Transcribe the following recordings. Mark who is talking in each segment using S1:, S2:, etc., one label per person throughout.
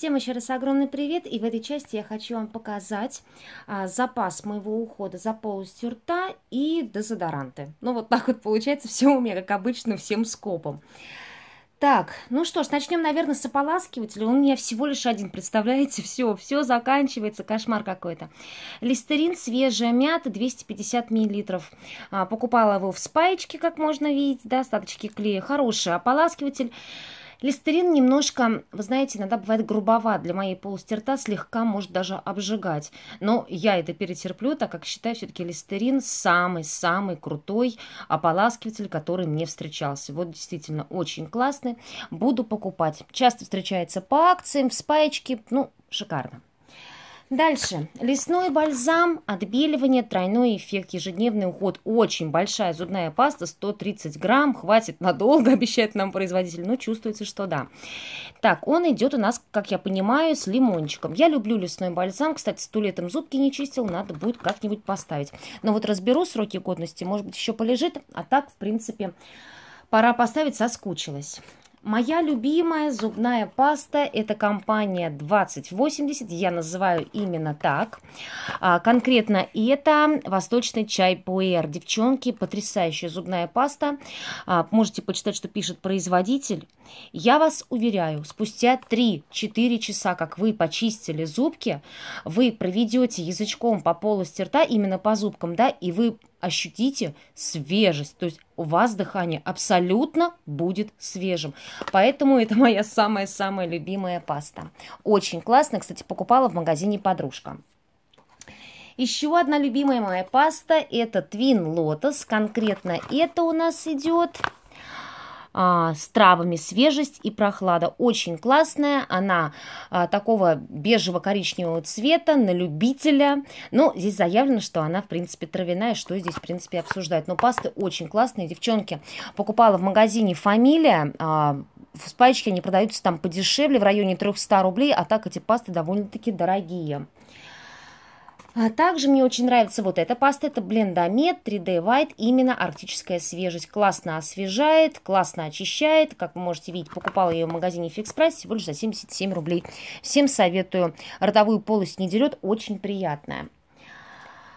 S1: Всем еще раз огромный привет, и в этой части я хочу вам показать а, запас моего ухода за полостью рта и дезодоранты. Ну вот так вот получается все у меня, как обычно, всем скопом. Так, ну что ж, начнем, наверное, с ополаскивателя. Он у меня всего лишь один, представляете? Все, все заканчивается, кошмар какой-то. Листерин, свежая мята, 250 миллилитров. А, покупала его в спаечке, как можно видеть, да, остаточки клея. Хороший ополаскиватель. Листерин немножко, вы знаете, иногда бывает грубоват для моей полости рта, слегка может даже обжигать. Но я это перетерплю, так как считаю все-таки листерин самый-самый крутой ополаскиватель, который мне встречался. Вот действительно очень классный. Буду покупать. Часто встречается по акциям, в спаечке. Ну, шикарно. Дальше. Лесной бальзам, отбеливание, тройной эффект, ежедневный уход. Очень большая зубная паста, 130 грамм, хватит надолго, обещает нам производитель, но ну, чувствуется, что да. Так, он идет у нас, как я понимаю, с лимончиком. Я люблю лесной бальзам, кстати, сто летом зубки не чистил, надо будет как-нибудь поставить. Но вот разберу сроки годности, может быть, еще полежит, а так, в принципе, пора поставить, соскучилась. Моя любимая зубная паста – это компания 2080, я называю именно так. А, конкретно это восточный чай Пуэр. Девчонки, потрясающая зубная паста. А, можете почитать, что пишет производитель. Я вас уверяю, спустя 3-4 часа, как вы почистили зубки, вы проведете язычком по полости рта, именно по зубкам, да, и вы ощутите свежесть. То есть у вас дыхание абсолютно будет свежим. Поэтому это моя самая-самая любимая паста. Очень классно. Кстати, покупала в магазине подружка. Еще одна любимая моя паста – это Twin Lotus. Конкретно это у нас идет а, с травами свежесть и прохлада. Очень классная, она а, такого бежево-коричневого цвета, на любителя. Но ну, здесь заявлено, что она, в принципе, травяная, что здесь, в принципе, обсуждать. Но пасты очень классные, девчонки. Покупала в магазине «Фамилия», а, в спаечке они продаются там подешевле, в районе 300 рублей, а так эти пасты довольно-таки дорогие. А также мне очень нравится вот эта паста. Это блендомет 3D White. Именно арктическая свежесть. Классно освежает, классно очищает. Как вы можете видеть, покупала ее в магазине Fix всего лишь за 77 рублей. Всем советую. Ротовую полость не дерет. Очень приятная.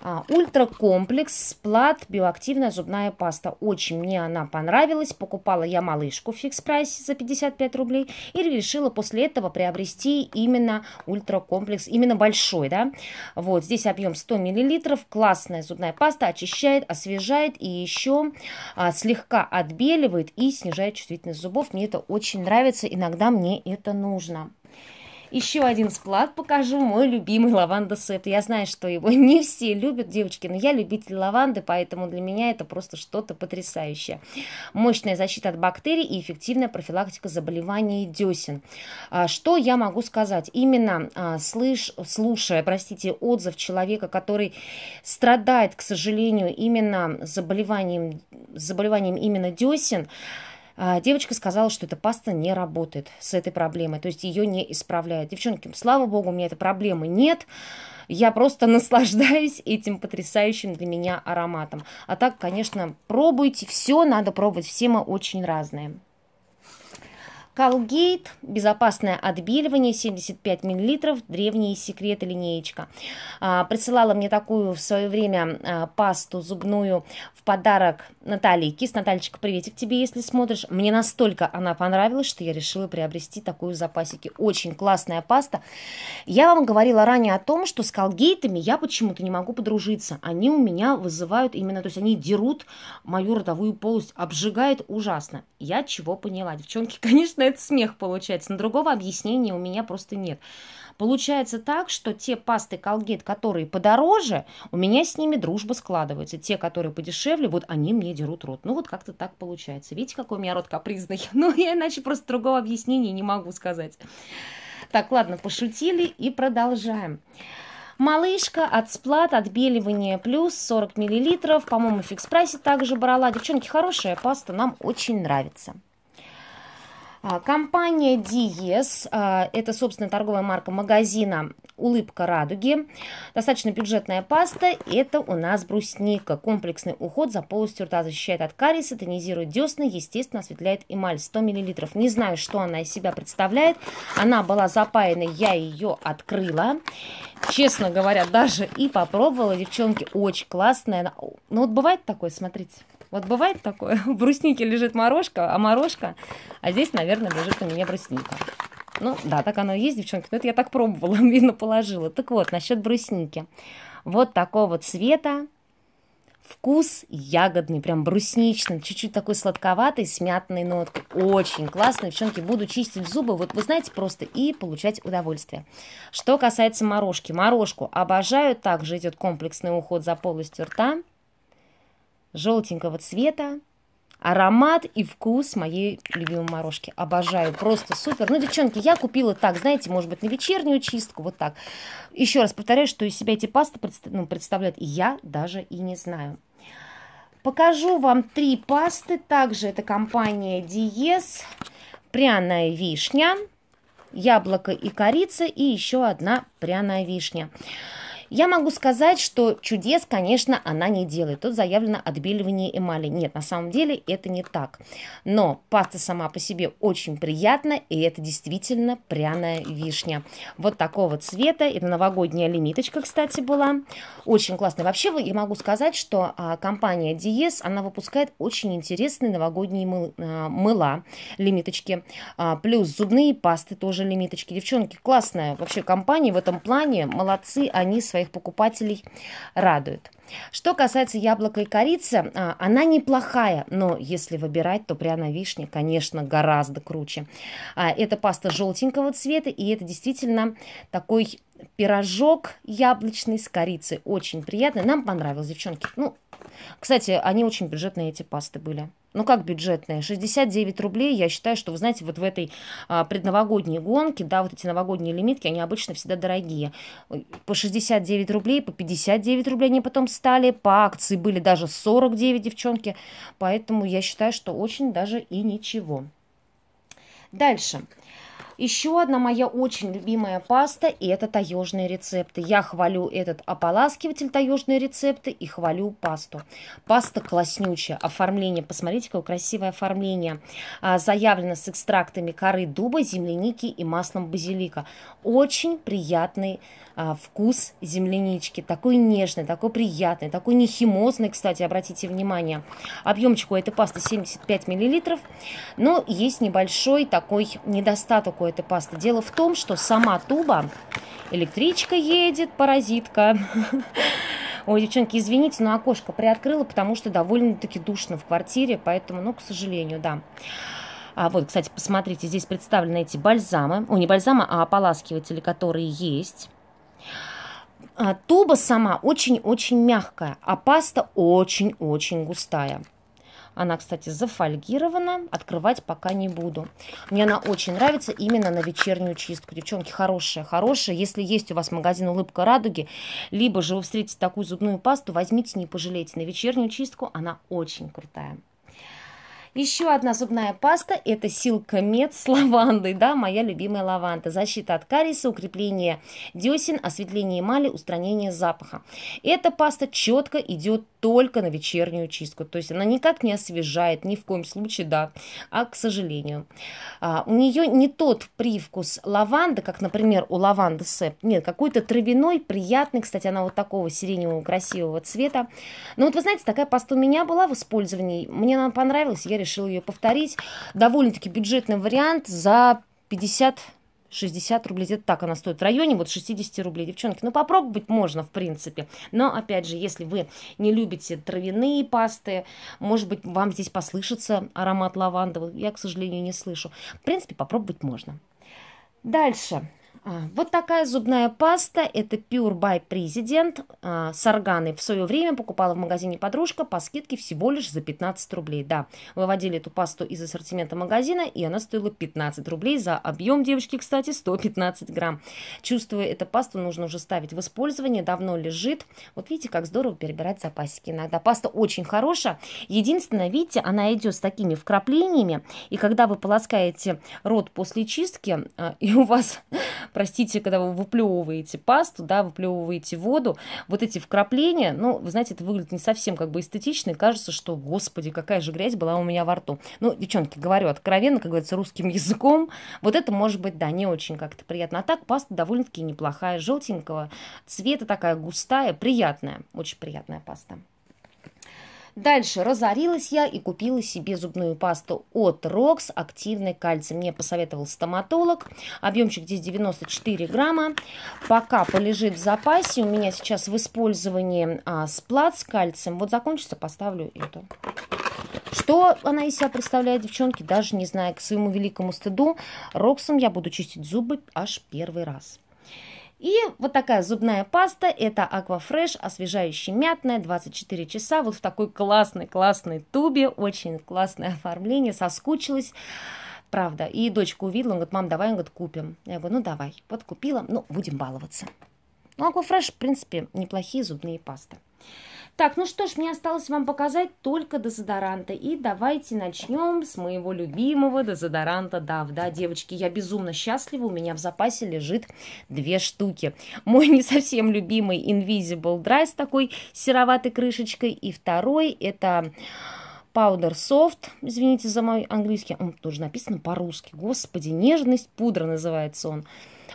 S1: А, ультракомплекс, сплат, биоактивная зубная паста. Очень мне она понравилась. Покупала я малышку в фикс-прайсе за 55 рублей и решила после этого приобрести именно ультракомплекс, именно большой, да. Вот, здесь объем 100 мл, классная зубная паста, очищает, освежает и еще а, слегка отбеливает и снижает чувствительность зубов. Мне это очень нравится, иногда мне это нужно. Еще один склад покажу, мой любимый лаванда-сет. Я знаю, что его не все любят, девочки, но я любитель лаванды, поэтому для меня это просто что-то потрясающее. Мощная защита от бактерий и эффективная профилактика заболеваний десен. А, что я могу сказать? Именно а, слыш, слушая, простите, отзыв человека, который страдает, к сожалению, именно заболеванием, заболеванием именно десен, а, девочка сказала, что эта паста не работает с этой проблемой, то есть ее не исправляет. Девчонки, слава богу, у меня этой проблемы нет. Я просто наслаждаюсь этим потрясающим для меня ароматом. А так, конечно, пробуйте все, надо пробовать, все мы очень разные. Колгейт, безопасное отбеливание, 75 мл, древние секреты линеечка. А, присылала мне такую в свое время а, пасту зубную в подарок Наталье Кис. Натальечка, приветик тебе, если смотришь. Мне настолько она понравилась, что я решила приобрести такую в запасике. Очень классная паста. Я вам говорила ранее о том, что с колгейтами я почему-то не могу подружиться. Они у меня вызывают именно, то есть они дерут мою ротовую полость, обжигает ужасно. Я чего поняла. Девчонки, конечно, это смех получается. Но другого объяснения у меня просто нет. Получается так, что те пасты колгейт, которые подороже, у меня с ними дружба складывается. Те, которые подешевле, вот они мне дерут рот. Ну вот как-то так получается. Видите, какой у меня рот капризный? Ну я иначе просто другого объяснения не могу сказать. Так, ладно, пошутили и продолжаем. Малышка, от сплат, отбеливание плюс 40 мл. По-моему, в фикс прайсе также брала. Девчонки, хорошая паста, нам очень нравится. А, компания Диес, а, это, собственно, торговая марка магазина «Улыбка радуги». Достаточно бюджетная паста, это у нас брусника. Комплексный уход за полостью рта защищает от кариеса, тонизирует десны, естественно, осветляет эмаль. 100 мл. Не знаю, что она из себя представляет. Она была запаяна, я ее открыла. Честно говоря, даже и попробовала. Девчонки, очень классная. Ну вот бывает такое, смотрите. Вот бывает такое? В бруснике лежит морожка, а морожка, а здесь, наверное, лежит у меня брусника. Ну, да, так оно и есть, девчонки. Но это я так пробовала, видно, положила. Так вот, насчет брусники. Вот такого цвета. Вкус ягодный, прям брусничный, чуть-чуть такой сладковатый, с мятной ноткой. Очень классно, девчонки, буду чистить зубы, вот вы знаете, просто и получать удовольствие. Что касается морожки, морожку обожаю, также идет комплексный уход за полостью рта желтенького цвета. Аромат и вкус моей любимой морожки. Обожаю, просто супер. Ну, девчонки, я купила так, знаете, может быть, на вечернюю чистку, вот так. Еще раз повторяю, что из себя эти пасты ну, представляют, и я даже и не знаю. Покажу вам три пасты. Также это компания Диез, пряная вишня, яблоко и корица, и еще одна пряная вишня. Я могу сказать, что чудес, конечно, она не делает. Тут заявлено отбеливание эмали. Нет, на самом деле это не так. Но паста сама по себе очень приятна, и это действительно пряная вишня. Вот такого цвета. Это новогодняя лимиточка, кстати, была. Очень классная. Вообще, я могу сказать, что а, компания Диес, она выпускает очень интересные новогодние мыл, а, мыла, лимиточки. А, плюс зубные пасты тоже лимиточки. Девчонки, классная вообще компания в этом плане. Молодцы они свои своих покупателей радует. Что касается яблока и корицы, а, она неплохая, но если выбирать, то пряная вишня, конечно, гораздо круче. А, это паста желтенького цвета, и это действительно такой пирожок яблочный с корицей. Очень приятный, нам понравилось, девчонки. Ну, кстати, они очень бюджетные, эти пасты были ну как бюджетные, 69 рублей, я считаю, что, вы знаете, вот в этой а, предновогодней гонке, да, вот эти новогодние лимитки, они обычно всегда дорогие. По 69 рублей, по 59 рублей они потом стали, по акции были даже 49, девчонки, поэтому я считаю, что очень даже и ничего. Дальше. Дальше. Еще одна моя очень любимая паста, и это таежные рецепты. Я хвалю этот ополаскиватель таежные рецепты и хвалю пасту. Паста класснючая, оформление, посмотрите, какое красивое оформление. А, заявлено с экстрактами коры дуба, земляники и маслом базилика. Очень приятный а, вкус землянички, такой нежный, такой приятный, такой нехимозный, кстати, обратите внимание. Объемчик у этой пасты 75 мл, но есть небольшой такой недостаток у всего этой пасты. Дело в том, что сама туба, электричка едет, паразитка. Ой, девчонки, извините, но окошко приоткрыла, потому что довольно-таки душно в квартире, поэтому, ну, к сожалению, да. А вот, кстати, посмотрите, здесь представлены эти бальзамы. О, не бальзамы, а ополаскиватели, которые есть. А, туба сама очень-очень мягкая, а паста очень-очень густая. Она, кстати, зафольгирована. Открывать пока не буду. Мне она очень нравится именно на вечернюю чистку. Девчонки, хорошая, хорошая. Если есть у вас магазин «Улыбка радуги», либо же вы встретите такую зубную пасту, возьмите, не пожалейте. На вечернюю чистку она очень крутая. Еще одна зубная паста – это Силка Мед с лавандой, да, моя любимая лаванда. Защита от кариеса, укрепление десен, осветление эмали, устранение запаха. Эта паста четко идет только на вечернюю чистку. То есть она никак не освежает, ни в коем случае, да, а к сожалению. А, у нее не тот привкус лаванды, как, например, у лаванды сэп. Нет, какой-то травяной, приятный, кстати, она вот такого сиреневого красивого цвета. Но ну вот вы знаете, такая паста у меня была в использовании, мне она понравилась, я решила ее повторить. Довольно-таки бюджетный вариант за 50 60 рублей, где-то так она стоит в районе, вот 60 рублей, девчонки, ну попробовать можно, в принципе, но, опять же, если вы не любите травяные пасты, может быть, вам здесь послышится аромат лавандовый, я, к сожалению, не слышу, в принципе, попробовать можно. Дальше, а, вот такая зубная паста, это Pure by President. А, Сарганы в свое время покупала в магазине подружка по скидке всего лишь за 15 рублей. Да, выводили эту пасту из ассортимента магазина, и она стоила 15 рублей. За объем девочки, кстати, 115 грамм. Чувствую, эту пасту нужно уже ставить в использование, давно лежит. Вот видите, как здорово перебирать запасики иногда. Паста очень хорошая. Единственное, видите, она идет с такими вкраплениями, и когда вы полоскаете рот после чистки, а, и у вас простите, когда вы выплевываете пасту, да, выплевываете воду, вот эти вкрапления, ну, вы знаете, это выглядит не совсем как бы эстетично, и кажется, что, господи, какая же грязь была у меня во рту. Ну, девчонки, говорю откровенно, как говорится, русским языком, вот это может быть, да, не очень как-то приятно. А так паста довольно-таки неплохая, желтенького цвета, такая густая, приятная, очень приятная паста. Дальше разорилась я и купила себе зубную пасту от Рокс активный кальций. Мне посоветовал стоматолог. Объемчик здесь 94 грамма. Пока полежит в запасе. У меня сейчас в использовании а, сплат с кальцием. Вот закончится, поставлю эту. Что она из себя представляет, девчонки, даже не знаю. К своему великому стыду Роксом я буду чистить зубы аж первый раз. И вот такая зубная паста, это Aqua Fresh, освежающий мятная, 24 часа, вот в такой классной-классной тубе, очень классное оформление, соскучилась, правда. И дочка увидела, он говорит, мам, давай, он говорит, купим. Я говорю, ну давай, вот купила, ну будем баловаться. Ну, Aqua Fresh, в принципе, неплохие зубные пасты. Так, ну что ж, мне осталось вам показать только дезодоранты. И давайте начнем с моего любимого дезодоранта Дав. Да, девочки, я безумно счастлива, у меня в запасе лежит две штуки. Мой не совсем любимый Invisible Dry с такой сероватой крышечкой. И второй это... Powder Soft, извините за мой английский, он тоже написано по-русски, господи, нежность пудра называется он.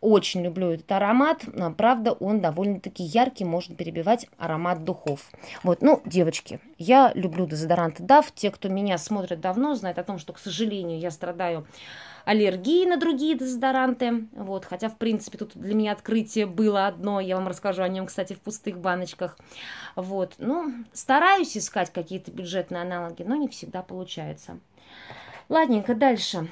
S1: Очень люблю этот аромат. А, правда, он довольно-таки яркий, может перебивать аромат духов. Вот, ну, девочки, я люблю дезодорант DAF. Те, кто меня смотрит давно, знают о том, что, к сожалению, я страдаю аллергии на другие дезодоранты. Вот, хотя, в принципе, тут для меня открытие было одно. Я вам расскажу о нем, кстати, в пустых баночках. Вот, ну, стараюсь искать какие-то бюджетные аналоги, но не всегда получается. Ладненько, дальше.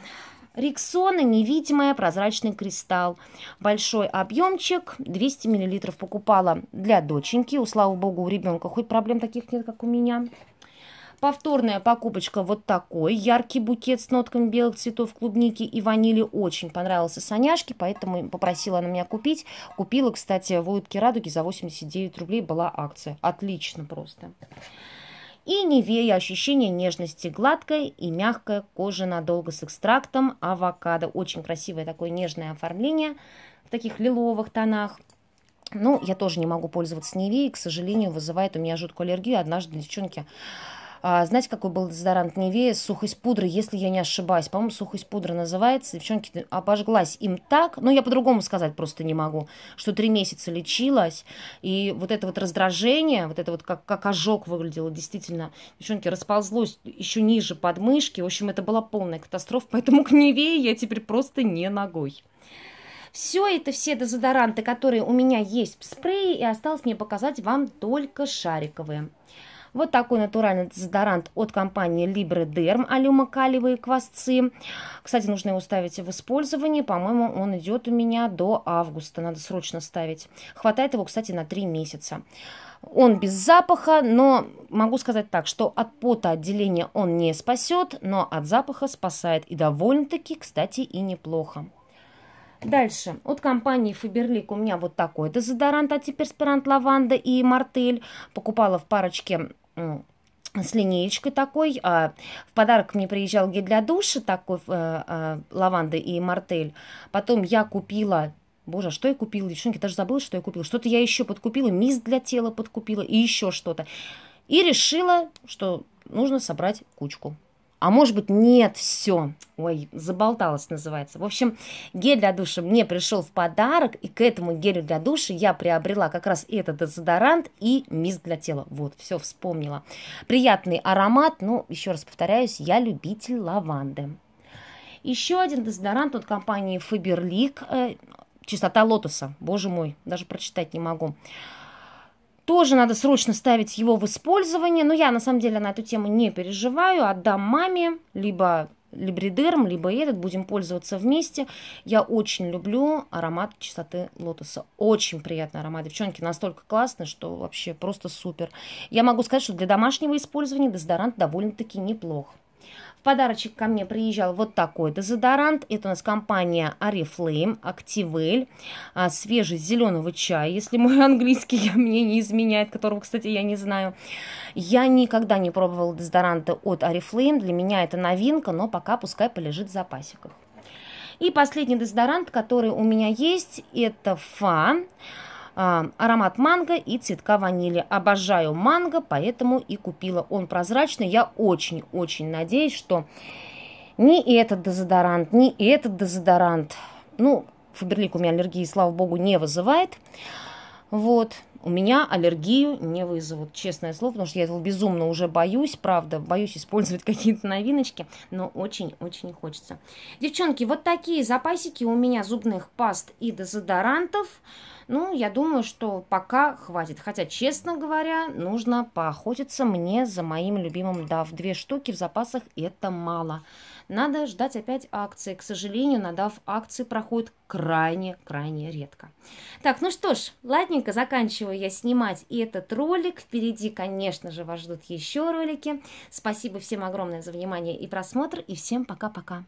S1: Риксона невидимая прозрачный кристалл. Большой объемчик, 200 мл покупала для доченьки. У, слава богу, у ребенка хоть проблем таких нет, как у меня. Повторная покупочка вот такой. Яркий букет с нотками белых цветов, клубники и ванили. Очень понравился Саняшке, поэтому попросила она меня купить. Купила, кстати, в улыбке радуги за 89 рублей была акция. Отлично просто и невея ощущение нежности, гладкая и мягкая кожа надолго с экстрактом авокадо. Очень красивое такое нежное оформление в таких лиловых тонах. Ну, я тоже не могу пользоваться невеей, к сожалению, вызывает у меня жуткую аллергию. Однажды, девчонки, а, знаете, какой был дезодорант Невея? Сухость пудры, если я не ошибаюсь. По-моему, сухость пудры называется. Девчонки, обожглась им так. Ну, я по-другому сказать просто не могу. Что три месяца лечилась. И вот это вот раздражение, вот это вот как, как ожог выглядело, действительно. Девчонки, расползлось еще ниже подмышки. В общем, это была полная катастрофа. Поэтому к Невее я теперь просто не ногой. Все это все дезодоранты, которые у меня есть в спрее, и осталось мне показать вам только шариковые. Вот такой натуральный дезодорант от компании Libre Derm алюмокалиевые квасцы. Кстати, нужно его ставить в использовании. По-моему, он идет у меня до августа. Надо срочно ставить. Хватает его, кстати, на 3 месяца. Он без запаха, но могу сказать так, что от пота отделения он не спасет, но от запаха спасает. И довольно-таки, кстати, и неплохо. Дальше. От компании Фаберлик у меня вот такой дезодорант, спирант лаванда и мартель. Покупала в парочке с линеечкой такой. а В подарок мне приезжал гель для душа такой, э, э, лаванды и мартель. Потом я купила Боже, а что я купила? Девчонки, даже забыла, что я купила. Что-то я еще подкупила, мист для тела подкупила и еще что-то. И решила, что нужно собрать кучку. А может быть, нет, все. Ой, заболталась называется. В общем, гель для душа мне пришел в подарок, и к этому гелю для душа я приобрела как раз этот дезодорант и мист для тела. Вот, все вспомнила. Приятный аромат, но, еще раз повторяюсь, я любитель лаванды. Еще один дезодорант от компании Faberlic, э, чистота лотоса, боже мой, даже прочитать не могу тоже надо срочно ставить его в использование. Но я, на самом деле, на эту тему не переживаю. Отдам маме, либо либридерм, либо этот, будем пользоваться вместе. Я очень люблю аромат чистоты лотоса. Очень приятный аромат. Девчонки, настолько классный, что вообще просто супер. Я могу сказать, что для домашнего использования дезодорант довольно-таки неплох подарочек ко мне приезжал вот такой дезодорант. Это у нас компания Oriflame, Activale, а, свежий зеленого чая, если мой английский мне не изменяет, которого, кстати, я не знаю. Я никогда не пробовала дезодоранты от Oriflame, для меня это новинка, но пока пускай полежит в запасиках. И последний дезодорант, который у меня есть, это Фа. А, аромат манго и цветка ванили. Обожаю манго, поэтому и купила он прозрачный. Я очень-очень надеюсь, что ни этот дезодорант, ни этот дезодорант, ну, Фаберлик у меня аллергии, слава богу, не вызывает. Вот, у меня аллергию не вызовут, честное слово, потому что я этого безумно уже боюсь, правда, боюсь использовать какие-то новиночки, но очень-очень хочется. Девчонки, вот такие запасики у меня зубных паст и дезодорантов. Ну, я думаю, что пока хватит. Хотя, честно говоря, нужно поохотиться мне за моим любимым дав. Две штуки в запасах это мало. Надо ждать опять акции. К сожалению, надав акции проходит крайне-крайне редко. Так, ну что ж, ладненько, заканчиваю я снимать и этот ролик. Впереди, конечно же, вас ждут еще ролики. Спасибо всем огромное за внимание и просмотр. И всем пока-пока.